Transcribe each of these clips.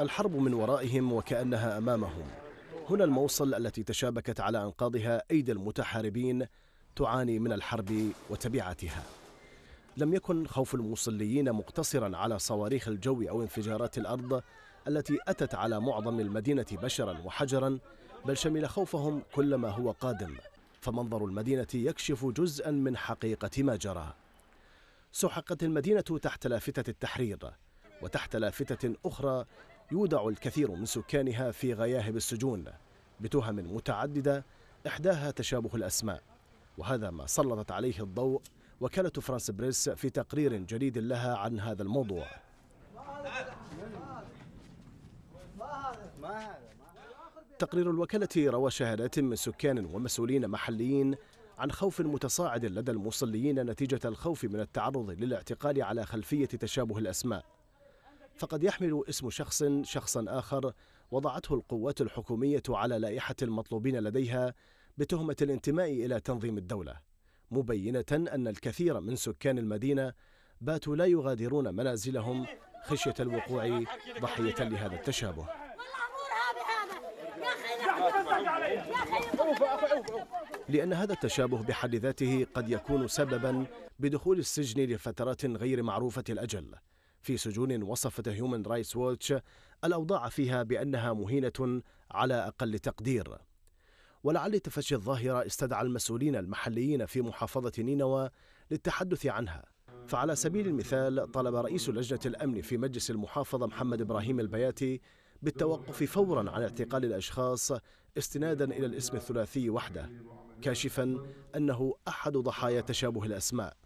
الحرب من ورائهم وكأنها أمامهم هنا الموصل التي تشابكت على أنقاضها أيدي المتحاربين تعاني من الحرب وتبعاتها لم يكن خوف الموصليين مقتصرا على صواريخ الجو أو انفجارات الأرض التي أتت على معظم المدينة بشرا وحجرا بل شمل خوفهم كل ما هو قادم فمنظر المدينة يكشف جزءا من حقيقة ما جرى سحقت المدينة تحت لافتة التحرير وتحت لافتة أخرى يودع الكثير من سكانها في غياهب السجون بتهم متعددة إحداها تشابه الأسماء وهذا ما سلطت عليه الضوء وكالة فرانس بريس في تقرير جديد لها عن هذا الموضوع تقرير الوكالة روى شهادات من سكان ومسؤولين محليين عن خوف متصاعد لدى المصليين نتيجة الخوف من التعرض للاعتقال على خلفية تشابه الأسماء فقد يحمل اسم شخص شخصا آخر وضعته القوات الحكومية على لائحة المطلوبين لديها بتهمة الانتماء إلى تنظيم الدولة مبينة أن الكثير من سكان المدينة باتوا لا يغادرون منازلهم خشية الوقوع ضحية لهذا التشابه لأن هذا التشابه بحد ذاته قد يكون سببا بدخول السجن لفترات غير معروفة الأجل في سجون وصفت هيومن رايتس ووتش الأوضاع فيها بأنها مهينة على أقل تقدير ولعل تفشي الظاهرة استدعى المسؤولين المحليين في محافظة نينوى للتحدث عنها فعلى سبيل المثال طلب رئيس لجنة الأمن في مجلس المحافظة محمد إبراهيم البياتي بالتوقف فورا عن اعتقال الأشخاص استنادا إلى الاسم الثلاثي وحده كاشفا أنه أحد ضحايا تشابه الأسماء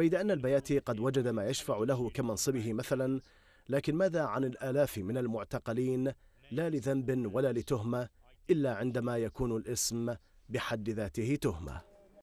بيد أن البياتي قد وجد ما يشفع له كمنصبه مثلا لكن ماذا عن الآلاف من المعتقلين لا لذنب ولا لتهمة إلا عندما يكون الاسم بحد ذاته تهمه